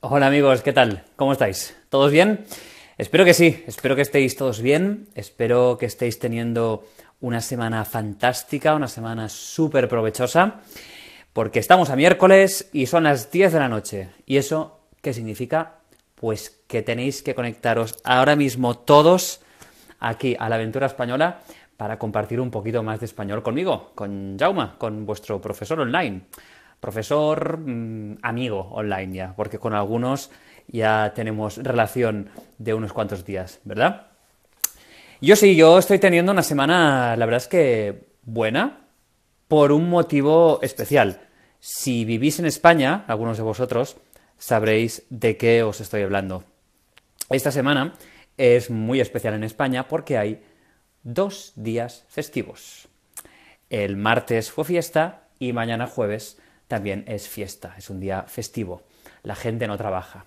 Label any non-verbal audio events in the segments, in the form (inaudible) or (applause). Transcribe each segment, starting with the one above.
Hola amigos, ¿qué tal? ¿Cómo estáis? ¿Todos bien? Espero que sí, espero que estéis todos bien, espero que estéis teniendo una semana fantástica, una semana súper provechosa, porque estamos a miércoles y son las 10 de la noche. ¿Y eso qué significa? Pues que tenéis que conectaros ahora mismo todos aquí a la aventura española para compartir un poquito más de español conmigo, con Jauma, con vuestro profesor online profesor mm, amigo online ya, porque con algunos ya tenemos relación de unos cuantos días, ¿verdad? Yo sí, yo estoy teniendo una semana, la verdad es que buena, por un motivo especial. Si vivís en España, algunos de vosotros, sabréis de qué os estoy hablando. Esta semana es muy especial en España porque hay dos días festivos. El martes fue fiesta y mañana jueves también es fiesta, es un día festivo, la gente no trabaja.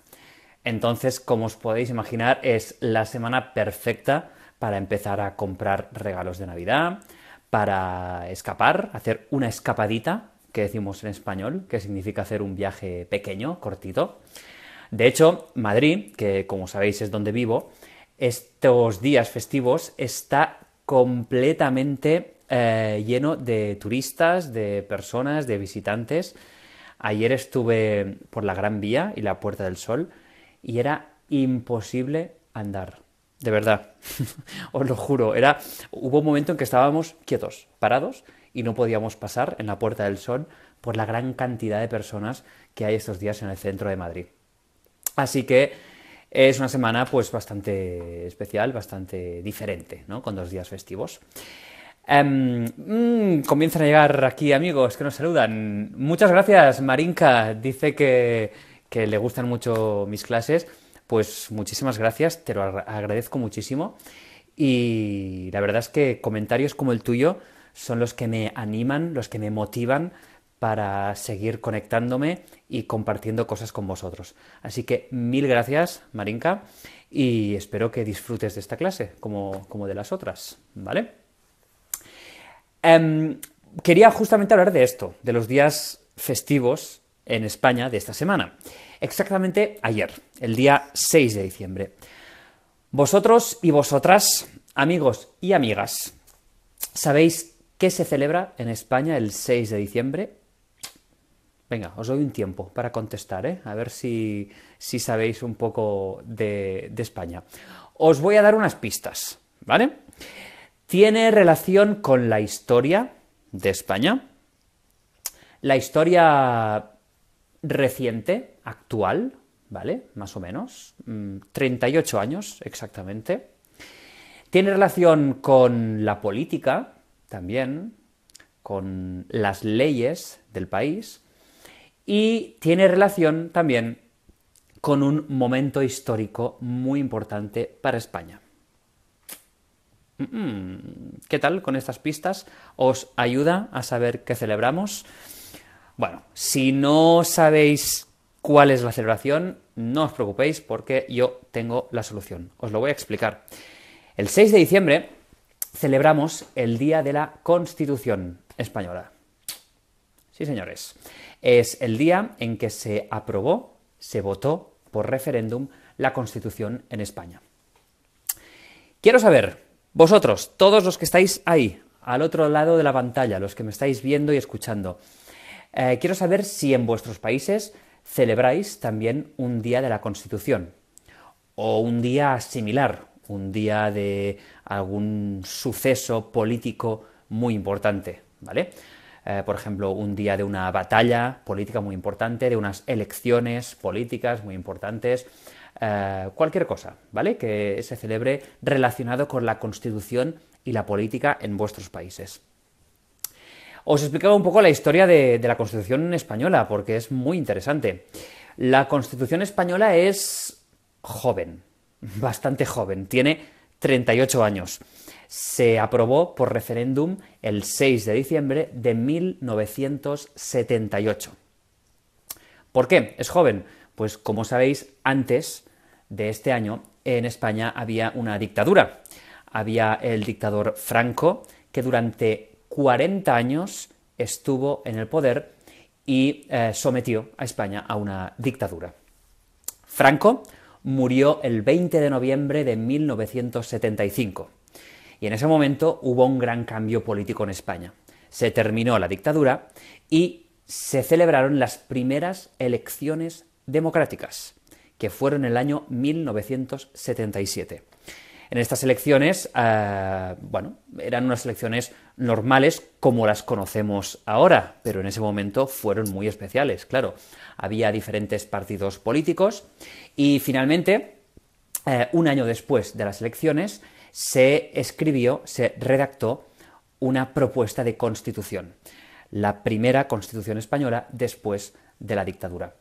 Entonces, como os podéis imaginar, es la semana perfecta para empezar a comprar regalos de Navidad, para escapar, hacer una escapadita, que decimos en español, que significa hacer un viaje pequeño, cortito. De hecho, Madrid, que como sabéis es donde vivo, estos días festivos está completamente eh, lleno de turistas, de personas, de visitantes. Ayer estuve por la Gran Vía y la Puerta del Sol y era imposible andar. De verdad, (laughs) os lo juro, era hubo un momento en que estábamos quietos, parados y no podíamos pasar en la Puerta del Sol por la gran cantidad de personas que hay estos días en el centro de Madrid. Así que es una semana pues bastante especial, bastante diferente, Con dos días festivos. Em, mm, comienzan a llegar aquí amigos que nos saludan. Muchas gracias, Marinka. Dice que, le gustan mucho mis clases. Pues muchísimas gracias, te lo agradezco muchísimo. Y la verdad es que comentarios como el tuyo son los que me animan, los que me motivan para seguir conectándome y compartiendo cosas con vosotros. Así que mil gracias, Marinka, y espero que disfrutes de esta clase como, como de las otras, ¿vale? Em, quería justamente hablar de esto, de los días festivos en España de esta semana. Exactamente ayer, el día 6 de diciembre. Vosotros y vosotras, amigos y amigas, ¿sabéis qué se celebra en España el 6 de diciembre? Venga, os doy un tiempo para contestar, ¿eh? a ver si, si sabéis un poco de, de España. Os voy a dar unas pistas, ¿vale? tiene relación con la historia de España, la historia reciente, actual, ¿vale? Más o menos, 38 mm, años exactamente. Tiene relación con la política también, con las leyes del país y tiene relación también con un momento histórico muy importante para España. ¿Qué tal con estas pistas? ¿Os ayuda a saber qué celebramos? Bueno, si no sabéis cuál es la celebración, no os preocupéis porque yo tengo la solución. Os lo voy a explicar. El 6 de diciembre celebramos el Día de la Constitución Española. Sí, señores. Es el día en que se aprobó, se votó por referéndum la Constitución en España. Quiero saber vosotros, todos los que estáis ahí, al otro lado de la pantalla, los que me estáis viendo y escuchando, eh, quiero saber si en vuestros países celebráis también un día de la Constitución o un día similar, un día de algún suceso político muy importante, ¿vale? Eh, por ejemplo, un día de una batalla política muy importante, de unas elecciones políticas muy importantes, eh, cualquier cosa, ¿vale? Que se celebre relacionado con la constitución y la política en vuestros países. Os explicaba un poco la historia de, de la constitución española, porque es muy interesante. La constitución española es joven, (laughs) bastante joven, tiene 38 años. Se aprobó por referéndum el 6 de diciembre de 1978. ¿Por qué? Es joven. Pues como sabéis, antes de este año, en España había una dictadura. Había el dictador Franco, que durante 40 años estuvo en el poder y eh, sometió a España a una dictadura. Franco murió el 20 de noviembre de 1975 y en ese momento hubo un gran cambio político en España. Se terminó la dictadura y se celebraron las primeras elecciones democráticas que fueron en el año 1977. En estas elecciones, eh, bueno, eran unas elecciones normales como las conocemos ahora, pero en ese momento fueron muy especiales, claro. Había diferentes partidos políticos y finalmente, eh, un año después de las elecciones, se escribió, se redactó una propuesta de constitución, la primera constitución española después de la dictadura.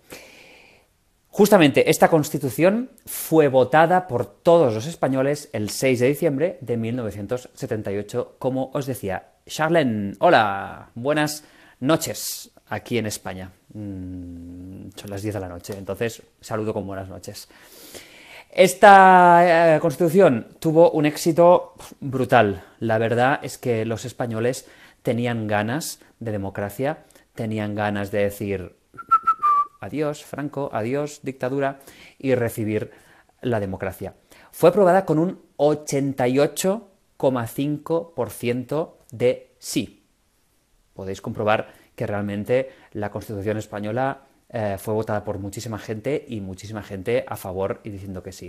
Justamente esta constitución fue votada por todos los españoles el 6 de diciembre de 1978, como os decía. Charlene, hola, buenas noches aquí en España. Mm, son las 10 de la noche, entonces saludo con buenas noches. Esta eh, constitución tuvo un éxito brutal. La verdad es que los españoles tenían ganas de democracia, tenían ganas de decir, adiós Franco, adiós dictadura y recibir la democracia. Fue aprobada con un 88,5% de sí. Podéis comprobar que realmente la Constitución española eh, fue votada por muchísima gente y muchísima gente a favor y diciendo que sí.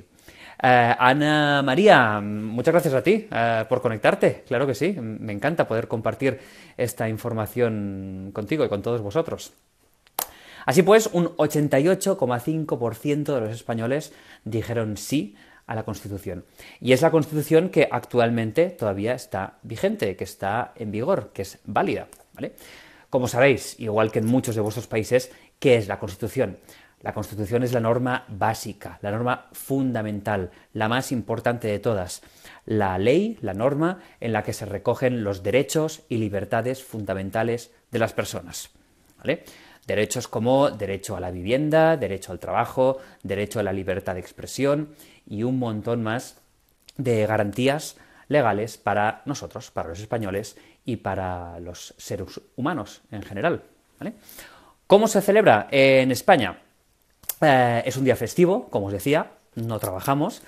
Eh, Ana María, muchas gracias a ti eh, por conectarte. Claro que sí, me encanta poder compartir esta información contigo y con todos vosotros. Así pues, un 88,5% de los españoles dijeron sí a la Constitución. Y es la Constitución que actualmente todavía está vigente, que está en vigor, que es válida. Como sabéis, igual que en muchos de vuestros países, ¿qué es la Constitución? La Constitución es la norma básica, la norma fundamental, la más importante de todas, la ley, la norma en la que se recogen los derechos y libertades fundamentales de las personas. ¿vale? Derechos como derecho a la vivienda, derecho al trabajo, derecho a la libertad de expresión y un montón más de garantías legales para nosotros, para los españoles y para los seres humanos en general. ¿Cómo se celebra en España? Eh, es un día festivo, como os decía, no trabajamos,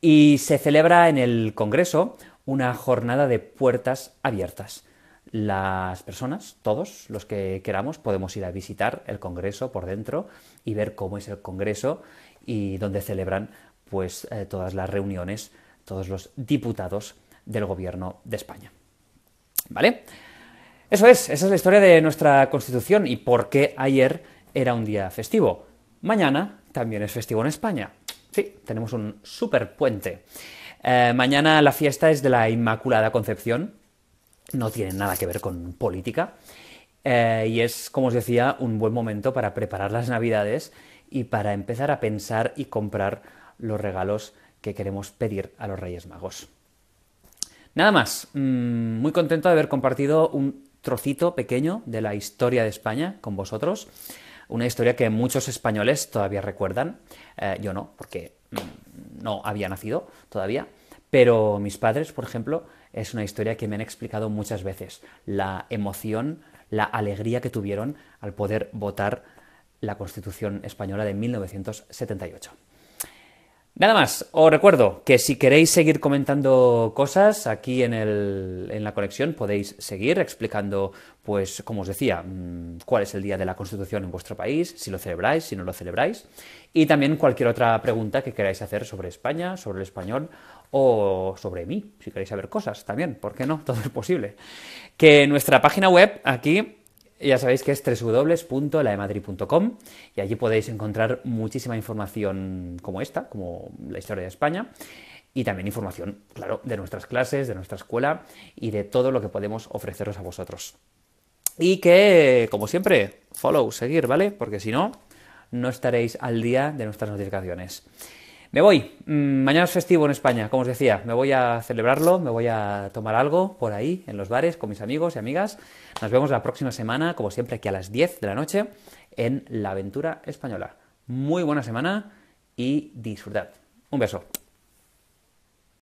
y se celebra en el Congreso una jornada de puertas abiertas las personas, todos los que queramos, podemos ir a visitar el Congreso por dentro y ver cómo es el Congreso y dónde celebran pues, eh, todas las reuniones, todos los diputados del Gobierno de España. ¿Vale? Eso es, esa es la historia de nuestra Constitución y por qué ayer era un día festivo. Mañana también es festivo en España. Sí, tenemos un superpuente. puente. Eh, mañana la fiesta es de la Inmaculada Concepción, no tiene nada que ver con política. Eh, y es, como os decía, un buen momento para preparar las navidades y para empezar a pensar y comprar los regalos que queremos pedir a los Reyes Magos. Nada más, mm, muy contento de haber compartido un trocito pequeño de la historia de España con vosotros, una historia que muchos españoles todavía recuerdan, eh, yo no, porque mm, no había nacido todavía, pero mis padres, por ejemplo, es una historia que me han explicado muchas veces. La emoción, la alegría que tuvieron al poder votar la Constitución Española de 1978. Nada más, os recuerdo que si queréis seguir comentando cosas aquí en, la conexión podéis seguir explicando, pues como os decía, mm, cuál es el día de la Constitución en vuestro país, si lo celebráis, si no lo celebráis, y también cualquier otra pregunta que queráis hacer sobre España, sobre el español o sobre mí, si queréis saber cosas también, ¿por qué no? (laughs) Todo es posible. Que nuestra página web aquí ya sabéis que es www.laemadrid.com y allí podéis encontrar muchísima información como esta, como la historia de España, y también información, claro, de nuestras clases, de nuestra escuela y de todo lo que podemos ofreceros a vosotros. Y que, como siempre, follow, seguir, ¿vale? Porque si no, no estaréis al día de nuestras notificaciones. Me voy. Mm, mañana es festivo en España, como os decía. Me voy a celebrarlo, me voy a tomar algo por ahí, en los bares, con mis amigos y amigas. Nos vemos la próxima semana, como siempre, aquí a las 10 de la noche, en La Aventura Española. Muy buena semana y disfrutad. Un beso.